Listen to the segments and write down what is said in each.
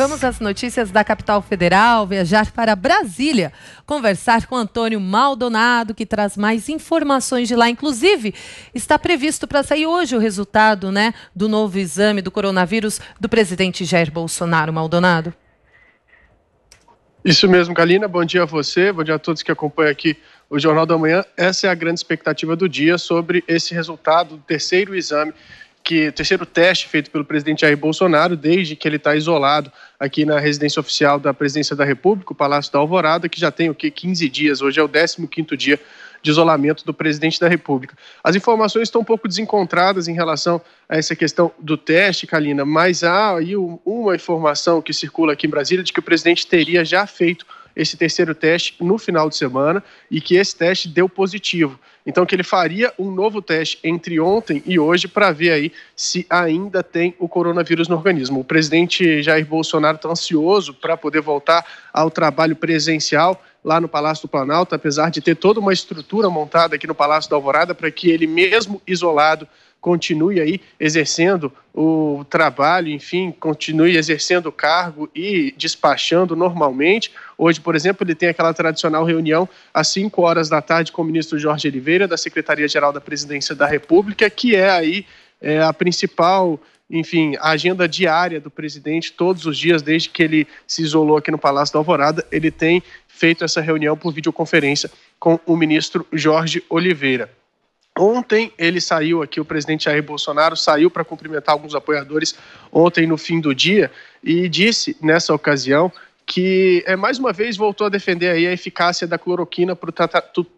Vamos às notícias da capital federal, viajar para Brasília, conversar com Antônio Maldonado, que traz mais informações de lá. Inclusive, está previsto para sair hoje o resultado né, do novo exame do coronavírus do presidente Jair Bolsonaro. Maldonado. Isso mesmo, Kalina. Bom dia a você, bom dia a todos que acompanham aqui o Jornal da Manhã. Essa é a grande expectativa do dia sobre esse resultado do terceiro exame que terceiro teste feito pelo presidente Jair Bolsonaro desde que ele está isolado aqui na residência oficial da Presidência da República, o Palácio da Alvorada, que já tem o que 15 dias. Hoje é o 15º dia de isolamento do presidente da República. As informações estão um pouco desencontradas em relação a essa questão do teste, Kalina, mas há aí uma informação que circula aqui em Brasília de que o presidente teria já feito esse terceiro teste no final de semana e que esse teste deu positivo. Então que ele faria um novo teste entre ontem e hoje para ver aí se ainda tem o coronavírus no organismo. O presidente Jair Bolsonaro está ansioso para poder voltar ao trabalho presencial lá no Palácio do Planalto, apesar de ter toda uma estrutura montada aqui no Palácio da Alvorada para que ele mesmo isolado continue aí exercendo o trabalho, enfim, continue exercendo o cargo e despachando normalmente. Hoje, por exemplo, ele tem aquela tradicional reunião às 5 horas da tarde com o ministro Jorge Oliveira, da Secretaria-Geral da Presidência da República, que é aí é, a principal enfim, a agenda diária do presidente, todos os dias, desde que ele se isolou aqui no Palácio da Alvorada, ele tem feito essa reunião por videoconferência com o ministro Jorge Oliveira. Ontem ele saiu aqui, o presidente Jair Bolsonaro saiu para cumprimentar alguns apoiadores ontem no fim do dia e disse nessa ocasião que é, mais uma vez voltou a defender aí a eficácia da cloroquina para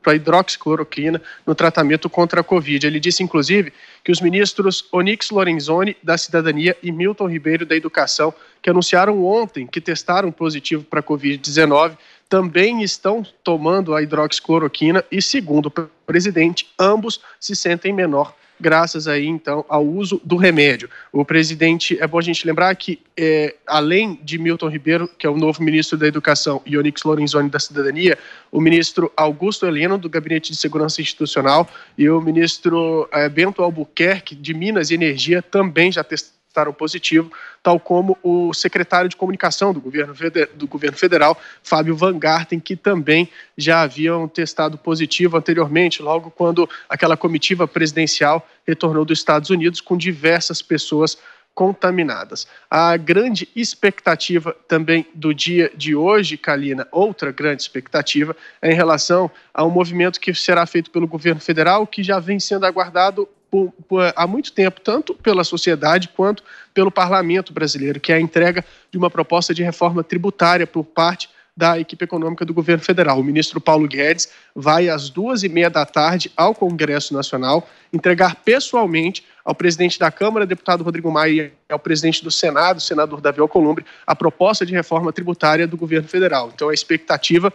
a hidroxicloroquina no tratamento contra a Covid. Ele disse, inclusive, que os ministros Onix Lorenzoni, da Cidadania, e Milton Ribeiro, da Educação, que anunciaram ontem que testaram positivo para Covid-19 também estão tomando a hidroxicloroquina e, segundo o presidente, ambos se sentem menor graças aí então ao uso do remédio. O presidente, é bom a gente lembrar que é, além de Milton Ribeiro, que é o novo ministro da Educação, e Onyx Lorenzoni da Cidadania, o ministro Augusto Heleno do Gabinete de Segurança Institucional e o ministro é, Bento Albuquerque de Minas e Energia também já testaram testaram positivo, tal como o secretário de comunicação do governo, do governo federal, Fábio Van Garten, que também já haviam testado positivo anteriormente, logo quando aquela comitiva presidencial retornou dos Estados Unidos com diversas pessoas contaminadas. A grande expectativa também do dia de hoje, Kalina, outra grande expectativa, é em relação a um movimento que será feito pelo governo federal, que já vem sendo aguardado por, por, há muito tempo, tanto pela sociedade quanto pelo parlamento brasileiro, que é a entrega de uma proposta de reforma tributária por parte da equipe econômica do governo federal. O ministro Paulo Guedes vai às duas e meia da tarde ao Congresso Nacional entregar pessoalmente ao presidente da Câmara, deputado Rodrigo Maia, e ao presidente do Senado, senador Davi Alcolumbre, a proposta de reforma tributária do governo federal. Então, a expectativa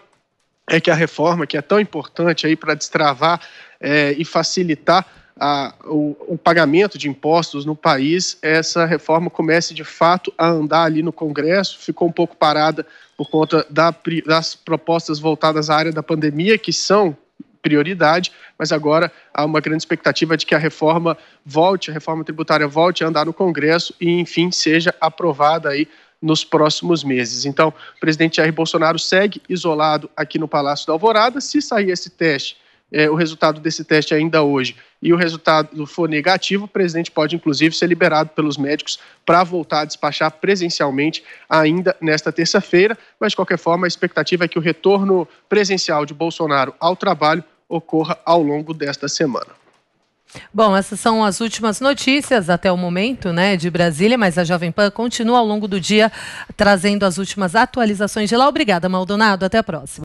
é que a reforma, que é tão importante aí para destravar é, e facilitar a, o, o, pagamento de impostos no país, essa reforma comece de fato a andar ali no Congresso. Ficou um pouco parada por conta da, das propostas voltadas à área da pandemia, que são prioridade, mas agora há uma grande expectativa de que a reforma volte, a reforma tributária volte a andar no Congresso e, enfim, seja aprovada aí nos próximos meses. Então, o presidente Jair Bolsonaro segue isolado aqui no Palácio da Alvorada. Se sair esse teste é, o resultado desse teste ainda hoje e o resultado for negativo, o presidente pode, inclusive, ser liberado pelos médicos para voltar a despachar presencialmente ainda nesta terça-feira. Mas, de qualquer forma, a expectativa é que o retorno presencial de Bolsonaro ao trabalho ocorra ao longo desta semana. Bom, essas são as últimas notícias até o momento, né, de Brasília, mas a Jovem Pan continua ao longo do dia trazendo as últimas atualizações de lá. Obrigada, Maldonado. Até a próxima.